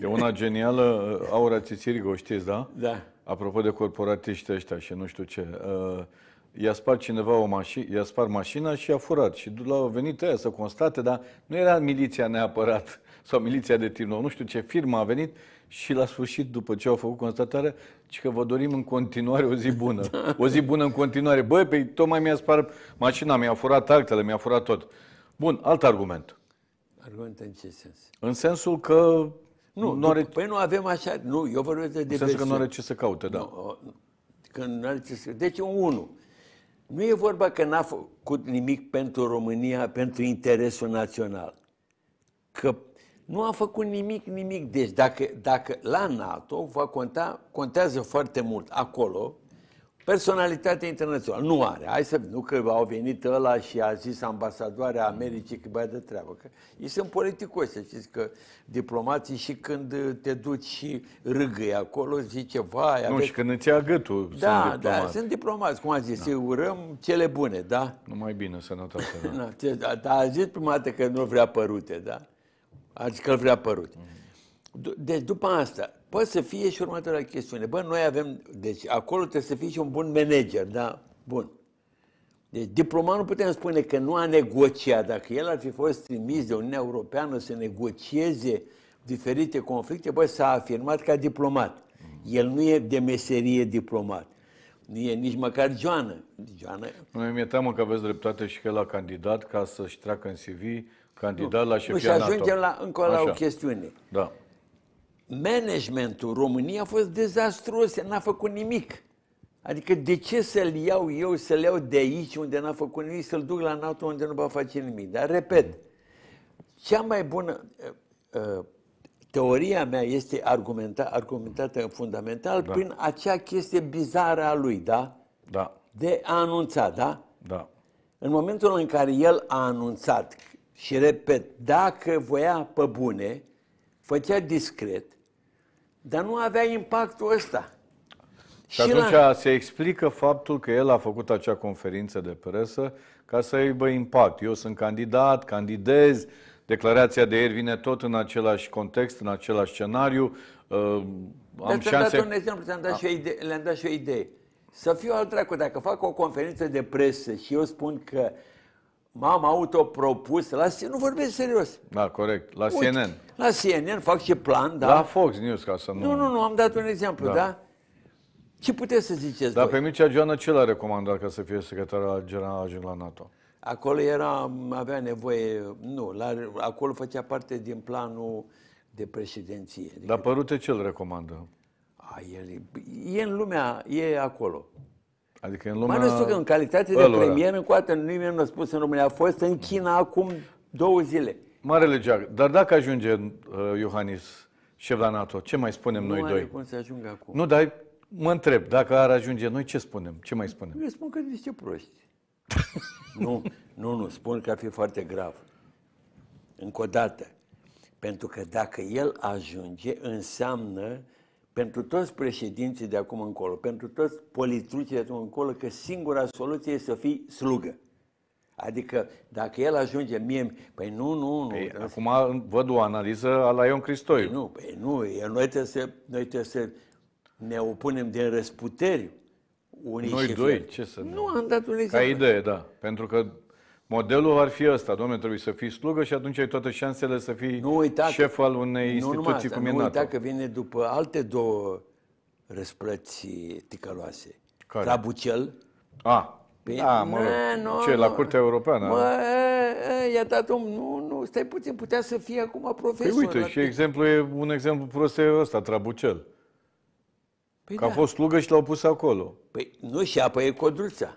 E una genială, uh, Aura Țițirică, o știți, da? Da. Apropo de corporatiști ăștia și nu știu ce. Uh, i-a spart cineva o mașină, i-a spart mașina și a furat. Și l a venit aia să constate, dar nu era miliția neapărat sau miliția de timp, nu știu ce firmă a venit și la sfârșit, după ce au făcut constatarea, ci că vă dorim în continuare o zi bună. Da. O zi bună în continuare. Băi, pe păi, tocmai mi-a spart mașina, mi-a furat actele, mi-a furat tot. Bun, alt argument. Argument în ce sens? În sensul că nu, nu are... Păi nu avem așa, nu, eu vorbesc de depresiune. În sensul că nu are ce să caute, da. că nu are ce să... Deci unul, unu. Nu e vorba că n-a făcut nimic pentru România, pentru interesul național. Că nu a făcut nimic, nimic. Deci dacă, dacă la NATO va conta, contează foarte mult acolo, Personalitate internațională. Nu are. Hai să nu că au venit ăla și a zis ambasadoarea Americii că băia de treabă. Că ei sunt politicoși, să știți că diplomații și când te duci și râgâi acolo, zice, vai... Nu, aveți... și când îți ia gâtul, da, sunt Da, Da, sunt diplomați, cum a zis, da. urăm cele bune, da? Nu mai bine, sănătate. Da. da. da, dar a zis prima dată că nu vrea părute, da? zis că vrea părute. Mm-hmm. Deci după asta, poate să fie și următoarea chestiune. Bă, noi avem, deci acolo trebuie să fie și un bun manager, da? Bun. Deci diploma nu putem spune că nu a negociat. Dacă el ar fi fost trimis de Uniunea Europeană să negocieze diferite conflicte, bă, s-a afirmat ca diplomat. Mm-hmm. El nu e de meserie diplomat. Nu e nici măcar Joana. Joana... Noi mi-e teamă că aveți dreptate și că el a candidat ca să-și treacă în CV candidat nu, la șefia NATO. și ajungem la, încă la Așa. o chestiune. Da managementul României a fost dezastruos, n-a făcut nimic. Adică de ce să-l iau eu, să-l iau de aici unde n-a făcut nimic, să-l duc la NATO unde nu va face nimic. Dar repet, cea mai bună uh, uh, teoria mea este argumenta, argumentată fundamental da. prin acea chestie bizară a lui, da? Da. De a anunța, da? Da. În momentul în care el a anunțat, și repet, dacă voia pe bune, făcea discret, dar nu avea impactul ăsta. Și, și atunci la... se explică faptul că el a făcut acea conferință de presă ca să aibă impact. Eu sunt candidat, candidez, declarația de ieri vine tot în același context, în același scenariu. Uh, am de șanse... dat un exemplu, le-am dat, a... Da. și o idee, le-am dat și o idee. Să fiu al dracu, dacă fac o conferință de presă și eu spun că uh, m-am autopropus la nu vorbesc serios. Da, corect. La Uite, CNN. La CNN fac și plan, da? La Fox News, ca să nu... Nu, nu, nu, am dat un exemplu, da? da? Ce puteți să ziceți Dar voi? pe Mircea Joana ce l-a recomandat ca să fie secretar general ajung la NATO? Acolo era, avea nevoie, nu, la, acolo făcea parte din planul de președinție. Adică Dar părute ce îl recomandă? A, el e în lumea, e acolo. Adică în lumea... Mai nu știu că în calitate de ălora. premier încoate nimeni nu a spus în România. A fost în China acum două zile. Marele geac. Dar dacă ajunge uh, Iohannis șef la NATO, ce mai spunem nu noi doi? Nu cum să ajungă acum. Nu, dar mă întreb, dacă ar ajunge noi, ce spunem? Ce mai spunem? Eu spun că niște proști. nu, nu, nu, spun că ar fi foarte grav. Încă o dată. Pentru că dacă el ajunge, înseamnă pentru toți președinții de acum încolo, pentru toți politicii de acum încolo, că singura soluție este să fii slugă. Adică dacă el ajunge mie, păi nu, nu, nu. Păi, acum văd o analiză a la Ion Cristoiu. Păi nu, păi nu, noi trebuie, să, noi trebuie să ne opunem din răsputeri. Unii noi doi, fel. ce să Nu, am dat un exemplu. Ca idee, da. Pentru că Modelul ar fi ăsta, domnule, trebuie să fii slugă și atunci ai toate șansele să fii nu uita șef că, al unei nu instituții cum e Nu uita că vine după alte două răsplăți ticăloase. Care? Trabucel. A, ah. pe, da, mă, ne, nu, ce, la Curtea Europeană? Mă, i-a dat un... Nu, nu, stai puțin, putea să fie acum păi profesor. Păi uite, și exemplu e, un exemplu prost e ăsta, Trabucel. Păi că da. a fost slugă și l-au pus acolo. Păi nu, și apă e Codruța.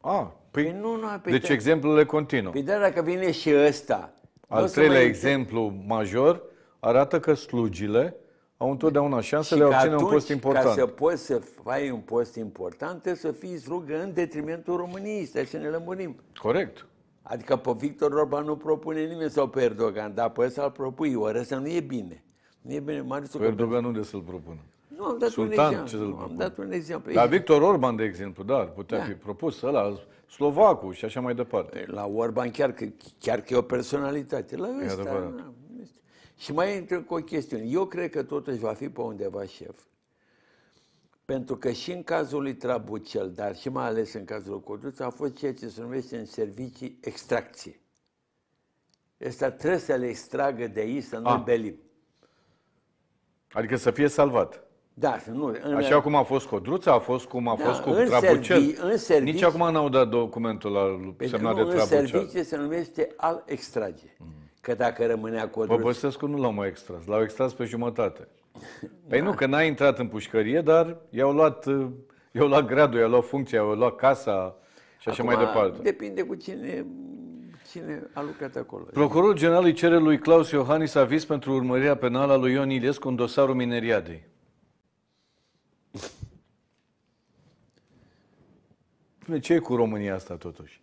A, ah. Păi nu, nu. Păi deci te... exemplele continuă. Păi da, dacă vine și ăsta... Al treilea exemplu major arată că slugile au întotdeauna șansa de a obține un post important. ca să poți să faci un post important, trebuie să fii slugă în detrimentul României. Stai să ne lămurim. Corect. Adică pe Victor Orban nu propune nimeni sau pe Erdogan, dar pe ăsta îl propui. Ori să nu e bine. Nu e bine. Marius pe Erdogan unde să-l propună? Nu, am dat Sultan, un exemplu. Ce am dat un exemplu. Dar Victor Orban, de exemplu, da, ar putea da. fi propus. Ăla Slovacu și așa mai departe. Păi, la Orban chiar că, chiar că e o personalitate. La e ăsta, na, Și mai intră cu o chestiune. Eu cred că totuși va fi pe undeva șef. Pentru că și în cazul lui Trabucel, dar și mai ales în cazul Codruț a fost ceea ce se numește în servicii extracție. Ăsta trebuie să le extragă de aici, să nu ah. belim. Adică să fie salvat. Da, nu. În, Așa cum a fost Codruța, a fost cum a da, fost cu în Trabucel. Servi, în servici, Nici acum n-au dat documentul la semnat de Trabucel. În serviciu se numește al extrage. Mm. Că dacă rămânea Codruța... Bă, Băsescu nu l-au mai extras, l-au extras pe jumătate. Păi da. nu, că n-a intrat în pușcărie, dar i-au luat, uh, i-au luat gradul, i-au luat funcția, i-au luat casa și așa Acum, mai departe. Depinde cu cine, cine a lucrat acolo. Procurorul general îi cere lui Claus Iohannis avis pentru urmărirea penală a lui Ion Ilescu în dosarul mineriadei. ce e cu România asta totuși?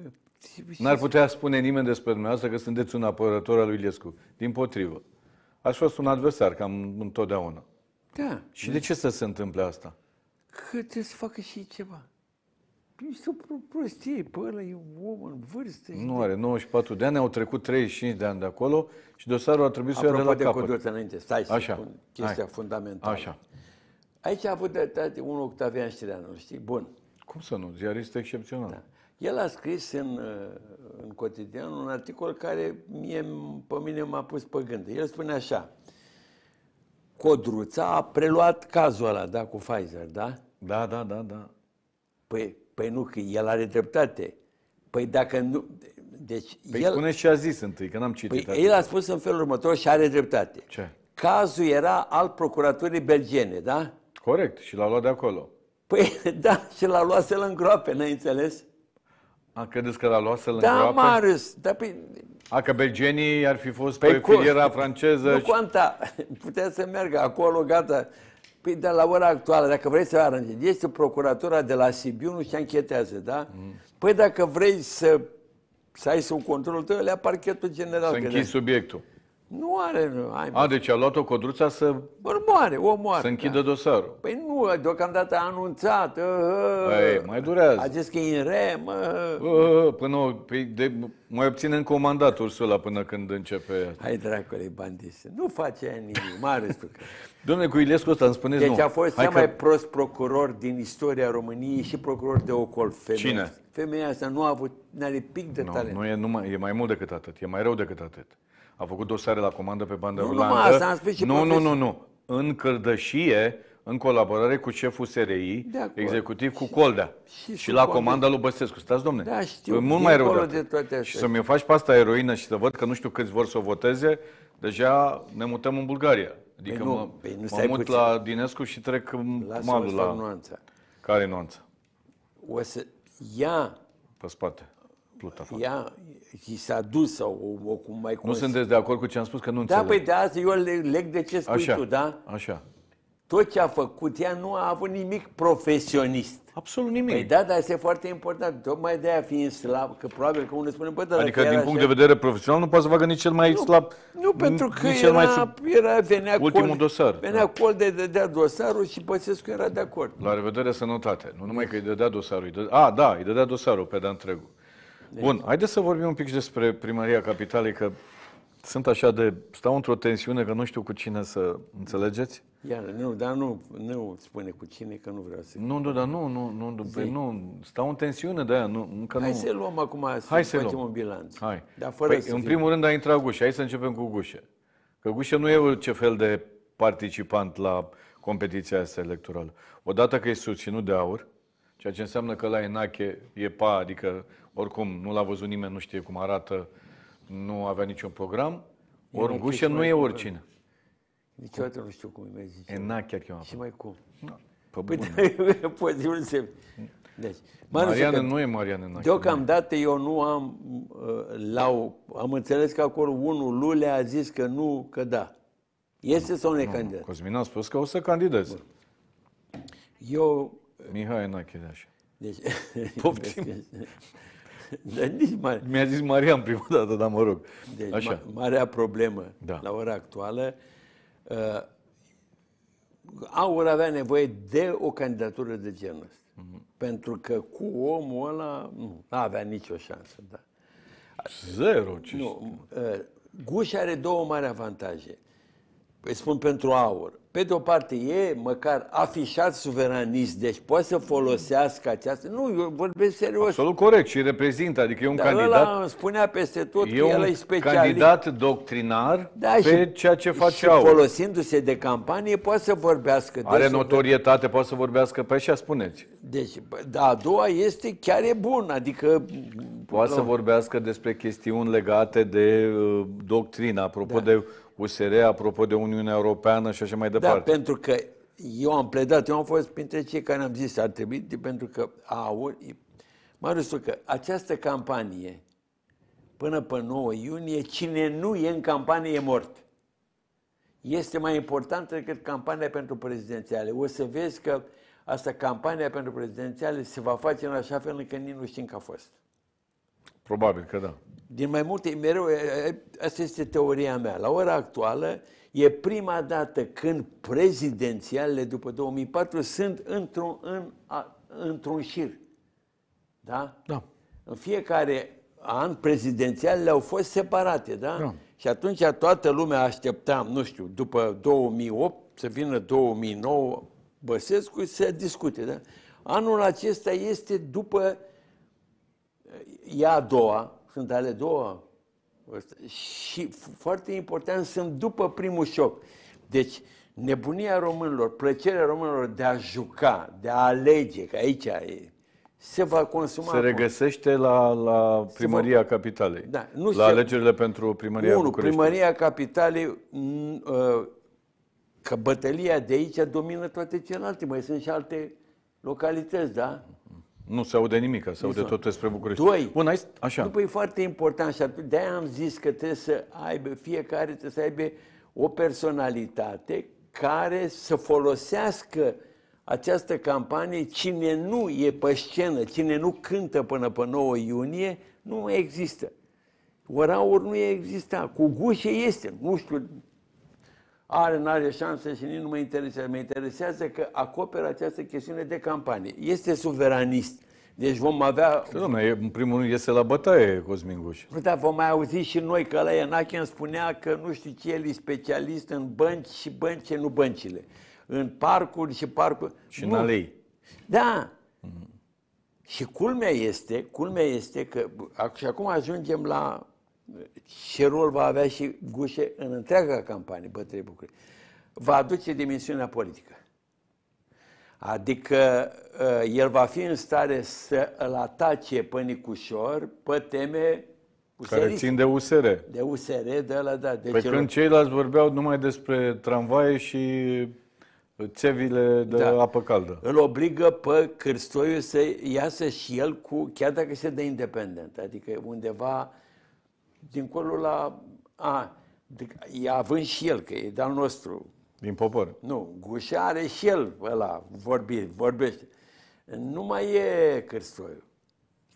Păi, N-ar putea spune nimeni despre dumneavoastră că sunteți un apărător al lui Iliescu. Din potrivă. Aș fost un adversar cam întotdeauna. Da. Și de, de ce să se întâmple asta? Că trebuie să facă și ceva. Este o prostie, pe ăla e un om în vârstă. Nu are 94 de ani, au trecut 35 de ani de acolo și dosarul a trebuit să ia de la de capăt. Apropo de înainte, stai să Așa. spun chestia Hai. fundamentală. Așa. Aici a avut dreptate un Octavian Știreanu, știi? Bun. Cum să nu? Ziarist excepțional. Da. El a scris în, uh, în cotidian un articol care mie, pe mine m-a pus pe gând. El spune așa, Codruța a preluat cazul ăla, da, cu Pfizer, da? Da, da, da, da. Păi, păi nu, că el are dreptate. Păi dacă nu... Deci păi el, spune ce a zis întâi, că n-am citit. Păi el a spus în felul următor și are dreptate. Ce? Cazul era al procuraturii belgiene, da? Corect, și l-a luat de acolo. Păi da, și l-a luat să-l îngroape, n-ai înțeles? A, credeți că l-a luat să-l da, îngroape? Da, Marius, dar pe... Păi- A, că belgenii ar fi fost păi pe, pe filiera franceză. Nu și... conta, putea să meargă acolo, gata. Păi, dar la ora actuală, dacă vrei să aranjezi, este procuratura de la Sibiu, nu se anchetează, da? Mm. Păi dacă vrei să, să ai sub controlul tău, le parchetul general. Să închizi subiectul. Nu are... Ai, A, deci a luat-o codruța să... Moare, o moare. Să da. închidă da. dosarul. Păi nu, deocamdată a anunțat. Uh, ă, Ei, ă, păi, mai durează. A zis că e în rem. Uh, uh, până, păi, de, mai obține încă un mandat Ursula până când începe... Hai, dracule, bandise, nu face aia nimic, mare Domnule Cuilescu ăsta îmi spuneți deci nu. a fost cel că... mai prost procuror din istoria României și procuror de ocol. femeie. Cine? Femeia asta nu a avut, n-are pic de no, talent. Nu, e, numai, e mai mult decât atât, e mai rău decât atât a făcut dosare la comandă pe bandă nu, rulantă. Nu, asta am spus și nu, profesor. nu, nu, nu. În cărdășie, în colaborare cu șeful SRI, executiv cu Colda. Și, și, și la comanda lui Băsescu. Stați, domne, da, știu, e mult mai rău de toate Și să mi faci pasta eroină și să văd că nu știu câți vor să o voteze, deja ne mutăm în Bulgaria. Adică păi nu, mă, păi nu mă mut puțin. la Dinescu și trec malul la... Nuanța. Care nuanță? O să ia... Pe spate plută Ea și s-a dus sau o, o cum mai cum Nu sunteți de acord cu ce am spus, că nu da, înțeleg. Da, păi de asta eu le, leg de ce spui așa, tu, da? Așa. Tot ce a făcut, ea nu a avut nimic profesionist. Absolut nimic. Păi da, dar este foarte important. Tocmai de aia fiind slab, că probabil că unul spune, bă, dar Adică din punct așa... de vedere profesional nu poate să facă nici cel mai nu, slab. Nu, pentru că era, cel mai sub... era, venea ultimul col, dosar. Venea da. col de dădea dosarul și Băsescu era de acord. La revedere sănătate. Nu numai că îi dădea dosarul. Îi dădea, a, da, îi dădea dosarul pe de întregul. Deci... Bun, haideți să vorbim un pic și despre primăria capitalei, că sunt așa de... stau într-o tensiune că nu știu cu cine să înțelegeți. Iar, nu, dar nu, nu spune cu cine, că nu vreau să... Nu, nu, dar nu, nu, nu, nu, păi nu stau în tensiune de aia, nu, încă Hai nu... să luăm acum, să Hai să facem luăm. un bilanț. Hai. Dar fără păi, să în primul rând a intrat Gușe, hai să începem cu Gușe. Că Gușe nu e ce fel de participant la competiția asta electorală. Odată că e susținut de aur, ceea ce înseamnă că la Enache e pa, adică oricum nu l-a văzut nimeni, nu știe cum arată, nu avea niciun program. Orgușe nu e oricine. Niciodată nu știu cum îi mai zice. Enache ar chema. Și mai cum. Da. Pe păi, poți, nu înțeleg. Deci, Mariană nu e Mariană Enache. Deocamdată eu nu am uh, la, am înțeles că acolo unul lule a zis că nu, că da. Este nu, sau nu e candidat? Cosmin a spus că o să candideze. Eu... Mihai Enache de așa. Deci... Poftim. Dar nici mare... Mi-a zis Maria în prima dată, dar mă rog. Deci, Așa. Ma- marea problemă da. la ora actuală, uh, Aur avea nevoie de o candidatură de genul ăsta. mm Pentru că cu omul ăla nu avea nicio șansă. Da. Zero, ce nu, uh, Guș are două mari avantaje îi spun pentru aur, pe de o parte e măcar afișat suveranist, deci poate să folosească această... Nu, eu vorbesc serios. Absolut corect și reprezintă, adică e un Dar candidat... Dar spunea peste tot e că el e specialist. candidat doctrinar da, pe și, ceea ce face și aur. folosindu-se de campanie poate să vorbească... Are de notorietate, poate să vorbească pe așa, spuneți. Deci, da, a doua este chiar e bun, adică... Poate să vorbească despre chestiuni legate de uh, doctrina, apropo da. de USR, apropo de Uniunea Europeană și așa mai da, departe. Da, pentru că eu am pledat, eu am fost printre cei care am zis ar trebui, pentru că au, Marius, că această campanie, până pe 9 iunie, cine nu e în campanie e mort. Este mai importantă decât campania pentru prezidențiale. O să vezi că asta, campania pentru prezidențiale, se va face în așa fel încât nimeni nu știe că a fost. Probabil că da. Din mai multe, mereu, asta este teoria mea. La ora actuală, e prima dată când prezidențialele după 2004 sunt într-un, în, într-un șir. Da? Da. În fiecare an prezidențialele au fost separate, da? da? Și atunci toată lumea aștepta, nu știu, după 2008 să vină 2009 Băsescu să discute, da? Anul acesta este după e a doua, sunt ale două. Și foarte important, sunt după primul șoc. Deci, nebunia românilor, plăcerea românilor de a juca, de a alege, că aici e, se va consuma. Se regăsește la, la primăria va... capitalei. Da, nu la se... alegerile pentru primăria Unu, București. primăria capitalei, ă, că bătălia de aici domină toate celelalte. Mai sunt și alte localități, da? Nu se aude nimic, se aude exact. tot despre București. Doi, Bun, ai, așa. după e foarte important și atunci de am zis că trebuie să aibă, fiecare trebuie să aibă o personalitate care să folosească această campanie, cine nu e pe scenă, cine nu cântă până pe 9 iunie, nu există. Oraur nu există. Cu gușe este. Nu știu are, nu are șanse și nici nu mă interesează. Mă interesează că acoperă această chestiune de campanie. Este suveranist. Deci vom avea... Dom'le, în primul rând iese la bătaie Cosmin Guș. Păi da, vom mai auzi și noi că la Enache îmi spunea că nu știu ce el e specialist în bănci și bănci, nu băncile. În parcuri și parcuri... Și nu. în alei. Da. Mm-hmm. Și culmea este, culmea este că, și acum ajungem la ce rol va avea și Gușe în întreaga campanie Bătălie București, va aduce dimensiunea politică. Adică uh, el va fi în stare să îl atace pe Nicușor pe teme Useriste. Care țin de USR. De USR, de la da. De pe păi când ceilalți vorbeau numai despre tramvaie și țevile de da. apă caldă. Îl obligă pe Cârstoiu să iasă și el cu, chiar dacă se dă independent, adică undeva dincolo la... A, de, e având și el, că e de-al nostru. Din popor. Nu, Gușa are și el ăla, vorbi, vorbește. Nu mai e Cârstoiu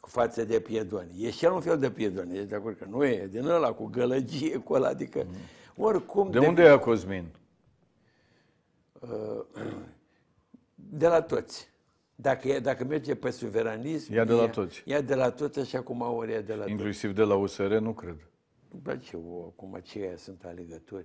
cu față de piedoni. E și el un fel de piedoni, ești de acord că nu e, din ăla cu gălăgie, cu ăla, adică mm. oricum... De, de unde e Cosmin? Uh, de la toți. Dacă, dacă merge pe suveranism... Ia de la toți. Ia de la toți, așa cum aur ia de la Inclusiv toți. de la USR, nu cred. Dar ce, o, acum ce sunt alegători.